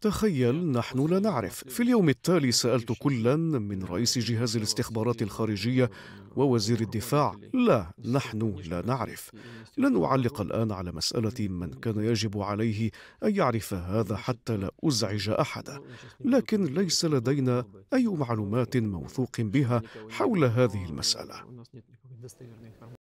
تخيل نحن لا نعرف في اليوم التالي سألت كلا من رئيس جهاز الاستخبارات الخارجية ووزير الدفاع لا نحن لا نعرف لن أعلق الآن على مسألة من كان يجب عليه أن يعرف هذا حتى لا أزعج أحدا لكن ليس لدينا أي معلومات موثوق بها حول هذه المسألة